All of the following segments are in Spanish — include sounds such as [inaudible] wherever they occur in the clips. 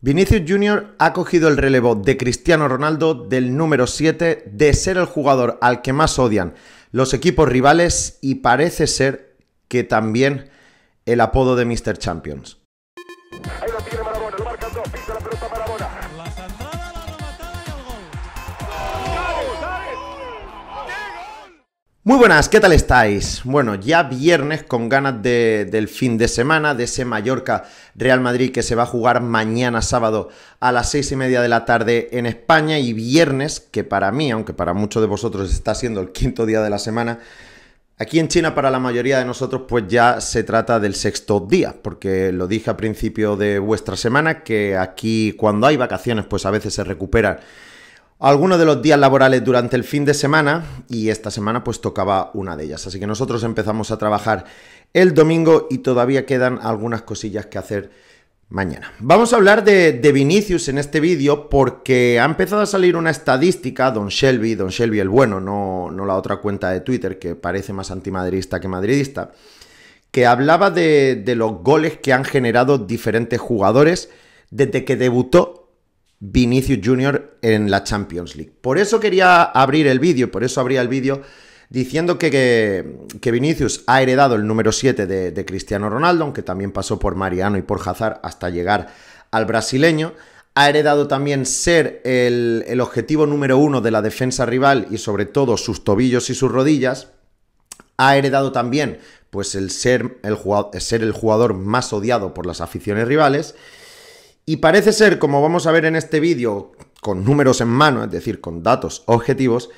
Vinicius Jr. ha cogido el relevo de Cristiano Ronaldo del número 7 de ser el jugador al que más odian los equipos rivales y parece ser que también el apodo de Mr. Champions. Muy buenas, ¿qué tal estáis? Bueno, ya viernes con ganas del fin de semana, de ese Mallorca Real Madrid que se va a jugar mañana sábado a las seis y media de la tarde en España y viernes, que para mí, aunque para muchos de vosotros está siendo el quinto día de la semana, aquí en China para la mayoría de nosotros pues ya se trata del sexto día, porque lo dije al principio de vuestra semana, que aquí cuando hay vacaciones pues a veces se recuperan algunos de los días laborales durante el fin de semana y esta semana pues tocaba una de ellas. Así que nosotros empezamos a trabajar el domingo y todavía quedan algunas cosillas que hacer mañana. Vamos a hablar de, Vinicius en este vídeo porque ha empezado a salir una estadística, Don Shelby, Don Shelby el bueno, no, no la otra cuenta de Twitter que parece más antimadridista que madridista, que hablaba de los goles que han generado diferentes jugadores desde que debutó Vinicius Jr. en la Champions League. Por eso quería abrir el vídeo, por eso abría el vídeo diciendo que, que, Vinicius ha heredado el número 7 de, Cristiano Ronaldo, aunque también pasó por Mariano y por Hazard hasta llegar al brasileño. Ha heredado también ser el, objetivo número uno de la defensa rival y sobre todo sus tobillos y sus rodillas. Ha heredado también pues el ser el ser el jugador más odiado por las aficiones rivales y parece ser, como vamos a ver en este vídeo, con números en mano, es decir, con datos objetivos,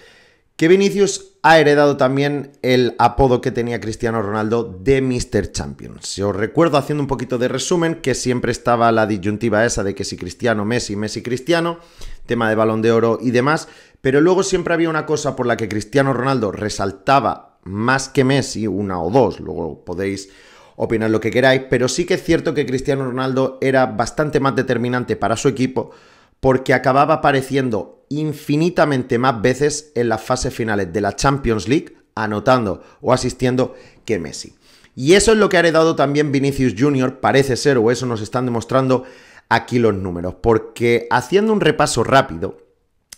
que Vinicius ha heredado también el apodo que tenía Cristiano Ronaldo de Mr. Champion. Si os recuerdo haciendo un poquito de resumen, que siempre estaba la disyuntiva esa de que si Cristiano, Messi, Messi, Cristiano, tema de balón de oro y demás, pero luego siempre había una cosa por la que Cristiano Ronaldo resaltaba más que Messi, una o dos, luego podéis opinar lo que queráis, pero sí que es cierto que Cristiano Ronaldo era bastante más determinante para su equipo porque acababa apareciendo infinitamente más veces en las fases finales de la Champions League, anotando o asistiendo que Messi. Y eso es lo que ha heredado también Vinicius Jr., parece ser, o eso nos están demostrando aquí los números, porque haciendo un repaso rápido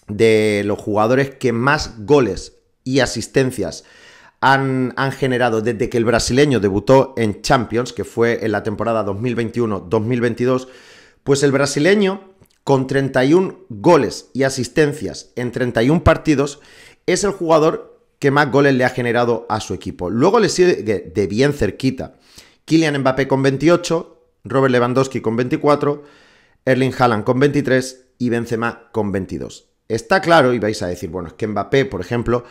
de los jugadores que más goles y asistencias han, generado desde que el brasileño debutó en Champions, que fue en la temporada 2021-2022, pues el brasileño, con 31 goles y asistencias en 31 partidos, es el jugador que más goles le ha generado a su equipo. Luego le sigue de bien cerquita Kylian Mbappé con 28, Robert Lewandowski con 24, Erling Haaland con 23 y Benzema con 22. Está claro, y vais a decir, bueno, es que Mbappé, por ejemplo,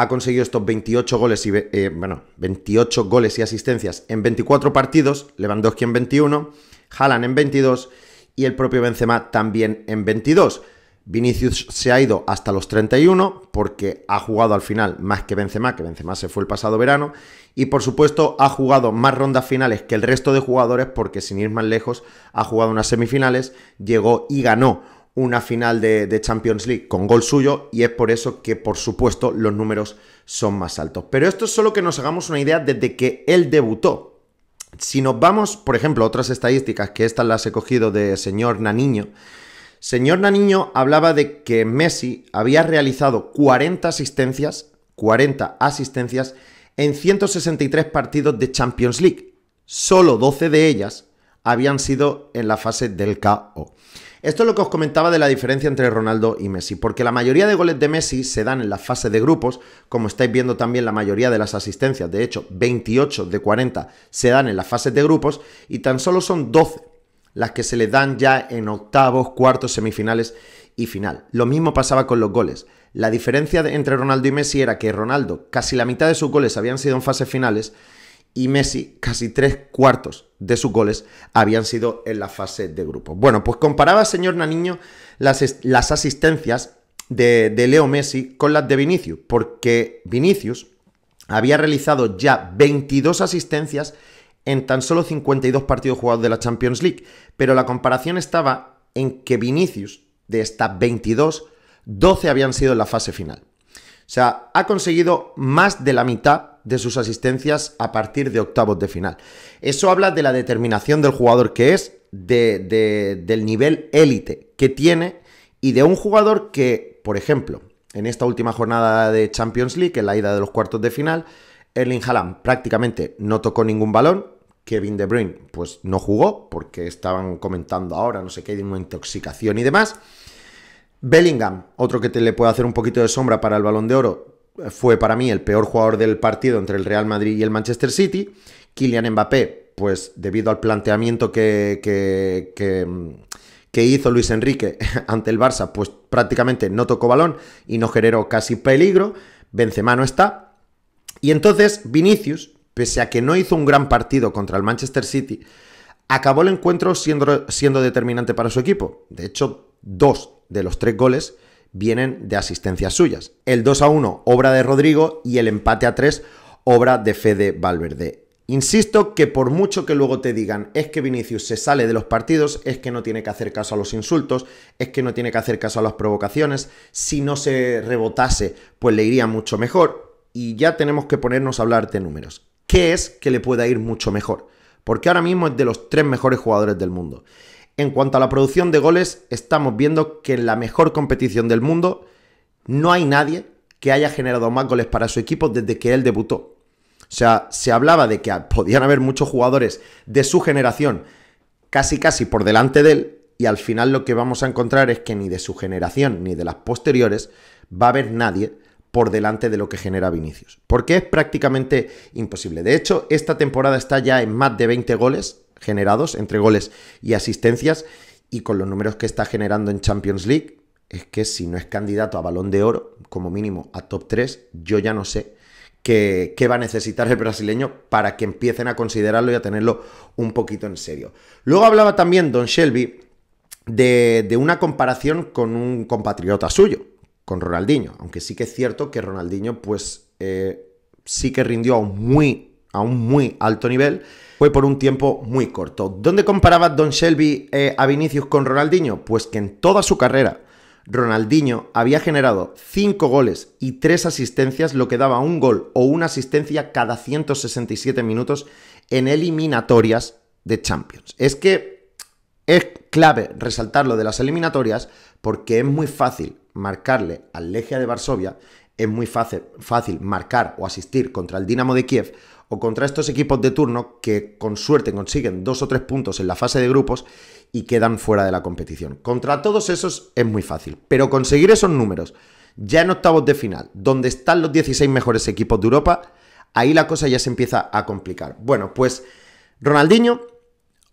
ha conseguido estos 28 goles y eh, bueno, 28 goles y asistencias en 24 partidos, Lewandowski en 21, Haaland en 22 y el propio Benzema también en 22. Vinicius se ha ido hasta los 31 porque ha jugado al final más que Benzema, que Benzema se fue el pasado verano, y por supuesto ha jugado más rondas finales que el resto de jugadores porque sin ir más lejos ha jugado unas semifinales, llegó y ganó una final de, Champions League con gol suyo y es por eso que, por supuesto, los números son más altos. Pero esto es solo que nos hagamos una idea desde que él debutó. Si nos vamos, por ejemplo, a otras estadísticas, que estas las he cogido de señor Naniño, señor Naniño hablaba de que Messi había realizado 40 asistencias, 40 asistencias en 163 partidos de Champions League. Solo 12 de ellas habían sido en la fase del KO. Esto es lo que os comentaba de la diferencia entre Ronaldo y Messi, porque la mayoría de goles de Messi se dan en la fases de grupos, como estáis viendo también la mayoría de las asistencias, de hecho 28 de 40 se dan en las fases de grupos y tan solo son 12 las que se le dan ya en octavos, cuartos, semifinales y final. Lo mismo pasaba con los goles. La diferencia entre Ronaldo y Messi era que Ronaldo casi la mitad de sus goles habían sido en fases finales y Messi, casi tres cuartos de sus goles habían sido en la fase de grupo. Bueno, pues comparaba, señor Naniño, las, las asistencias de, de, Leo Messi con las de Vinicius, porque Vinicius había realizado ya 22 asistencias en tan solo 52 partidos jugados de la Champions League, pero la comparación estaba en que Vinicius, de estas 22, 12 habían sido en la fase final. O sea, ha conseguido más de la mitad de sus asistencias a partir de octavos de final. Eso habla de la determinación del jugador que es, del nivel élite que tiene y de un jugador que, por ejemplo, en esta última jornada de Champions League, en la ida de los cuartos de final, Erling Haaland prácticamente no tocó ningún balón, Kevin De Bruyne pues no jugó porque estaban comentando ahora no sé qué de una intoxicación y demás. Bellingham, otro que te le puede hacer un poquito de sombra para el balón de oro, fue para mí el peor jugador del partido entre el Real Madrid y el Manchester City. Kylian Mbappé, pues debido al planteamiento que, que, hizo Luis Enrique [laughs] ante el Barça, pues prácticamente no tocó balón y no generó casi peligro. Benzema no está. Y entonces Vinicius, pese a que no hizo un gran partido contra el Manchester City, acabó el encuentro siendo determinante para su equipo. De hecho, dos de los tres goles vienen de asistencias suyas. El 2 a 1, obra de Rodrigo, y el empate a 3, obra de Fede Valverde. Insisto que por mucho que luego te digan es que Vinicius se sale de los partidos, es que no tiene que hacer caso a los insultos, es que no tiene que hacer caso a las provocaciones, si no se rebotase pues le iría mucho mejor y ya tenemos que ponernos a hablar de números. ¿Qué es que le pueda ir mucho mejor? Porque ahora mismo es de los tres mejores jugadores del mundo. En cuanto a la producción de goles, estamos viendo que en la mejor competición del mundo no hay nadie que haya generado más goles para su equipo desde que él debutó. O sea, se hablaba de que podían haber muchos jugadores de su generación casi casi por delante de él y al final lo que vamos a encontrar es que ni de su generación ni de las posteriores va a haber nadie por delante de lo que genera Vinicius. Porque es prácticamente imposible. De hecho, esta temporada está ya en más de 20 goles generados entre goles y asistencias y con los números que está generando en Champions League, es que si no es candidato a balón de oro, como mínimo a top 3, yo ya no sé qué, va a necesitar el brasileño para que empiecen a considerarlo y a tenerlo un poquito en serio. Luego hablaba también Don Shelby de, una comparación con un compatriota suyo, con Ronaldinho, aunque sí que es cierto que Ronaldinho pues eh, sí que rindió a muy a un muy alto nivel, fue por un tiempo muy corto. ¿Dónde comparaba Don Shelby eh, a Vinicius con Ronaldinho? Pues que en toda su carrera Ronaldinho había generado 5 goles y 3 asistencias, lo que daba un gol o una asistencia cada 167 minutos en eliminatorias de Champions. Es que es clave resaltar lo de las eliminatorias porque es muy fácil marcarle al Legia de Varsovia es muy fácil, fácil marcar o asistir contra el Dinamo de Kiev o contra estos equipos de turno que con suerte consiguen dos o tres puntos en la fase de grupos y quedan fuera de la competición. Contra todos esos es muy fácil, pero conseguir esos números ya en octavos de final, donde están los 16 mejores equipos de Europa, ahí la cosa ya se empieza a complicar. Bueno, pues Ronaldinho,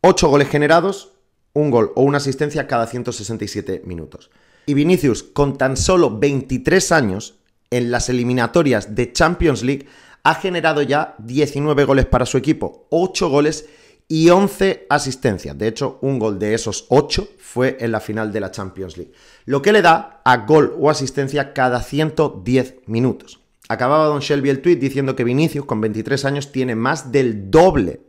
8 goles generados, un gol o una asistencia cada 167 minutos. Y Vinicius, con tan solo 23 años, en las eliminatorias de Champions League ha generado ya 19 goles para su equipo, 8 goles y 11 asistencias. De hecho, un gol de esos 8 fue en la final de la Champions League, lo que le da a gol o asistencia cada 110 minutos. Acababa Don Shelby el tuit diciendo que Vinicius, con 23 años, tiene más del doble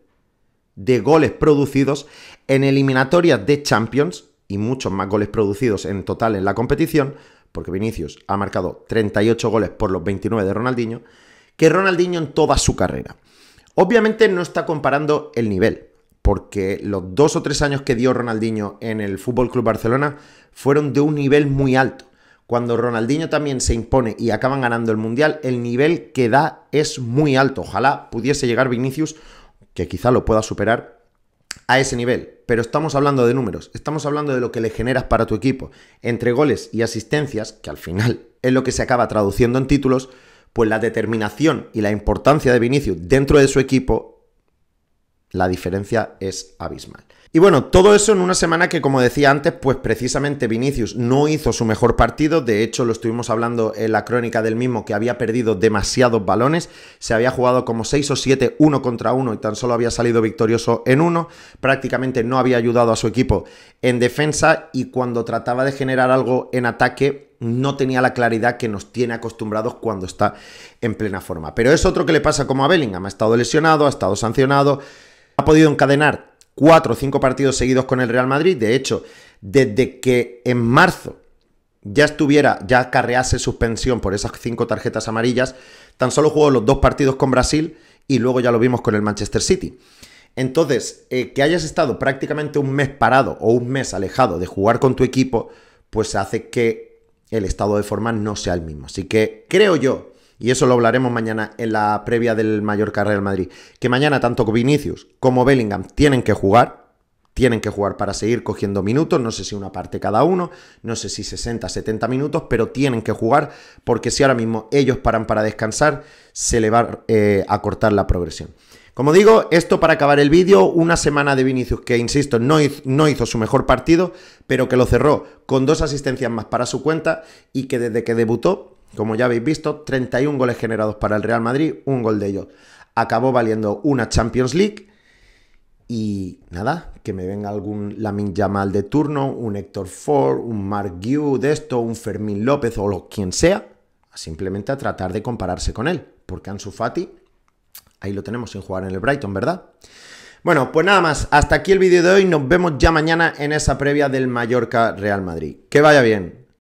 de goles producidos en eliminatorias de Champions y muchos más goles producidos en total en la competición porque Vinicius ha marcado 38 goles por los 29 de Ronaldinho, que Ronaldinho en toda su carrera. Obviamente no está comparando el nivel, porque los dos o tres años que dio Ronaldinho en el Fútbol Club Barcelona fueron de un nivel muy alto. Cuando Ronaldinho también se impone y acaban ganando el mundial, el nivel que da es muy alto. Ojalá pudiese llegar Vinicius, que quizá lo pueda superar a ese nivel. Pero estamos hablando de números, estamos hablando de lo que le generas para tu equipo. Entre goles y asistencias, que al final [laughs] es lo que se acaba traduciendo en títulos, pues la determinación y la importancia de Vinicius dentro de su equipo, la diferencia es abismal. Y bueno, todo eso en una semana que, como decía antes, pues precisamente Vinicius no hizo su mejor partido. De hecho, lo estuvimos hablando en la crónica del mismo, que había perdido demasiados balones. Se había jugado como 6 o 7, uno contra uno, y tan solo había salido victorioso en uno. Prácticamente no había ayudado a su equipo en defensa. Y cuando trataba de generar algo en ataque, no tenía la claridad que nos tiene acostumbrados cuando está en plena forma. Pero es otro que le pasa como a Bellingham. Ha estado lesionado, ha estado sancionado. Ha podido encadenar cuatro o cinco partidos seguidos con el Real Madrid. De hecho, desde que en marzo ya estuviera, ya carrease suspensión por esas cinco tarjetas amarillas, tan solo jugó los dos partidos con Brasil y luego ya lo vimos con el Manchester City. Entonces, eh, que hayas estado prácticamente un mes parado o un mes alejado de jugar con tu equipo, pues hace que el estado de forma no sea el mismo. Así que creo yo y eso lo hablaremos mañana en la previa del carrera del Madrid. Que mañana tanto Vinicius como Bellingham tienen que jugar. Tienen que jugar para seguir cogiendo minutos, no sé si una parte cada uno, no sé si 60, 70 minutos, pero tienen que jugar porque si ahora mismo ellos paran para descansar, se le va eh, a cortar la progresión. Como digo, esto para acabar el vídeo, una semana de Vinicius que, insisto, no hizo, su mejor partido, pero que lo cerró con dos asistencias más para su cuenta y que desde que debutó como ya habéis visto, 31 goles generados para el Real Madrid, un gol de ellos. Acabó valiendo una Champions League y nada, que me venga algún Lamin Yamal de turno, un Héctor Ford, un Mark Yu, de esto, un Fermín López o lo, quien sea, simplemente a tratar de compararse con él, porque Ansu Fati ahí lo tenemos sin jugar en el Brighton, ¿verdad? Bueno, pues nada más, hasta aquí el vídeo de hoy, nos vemos ya mañana en esa previa del Mallorca Real Madrid. Que vaya bien.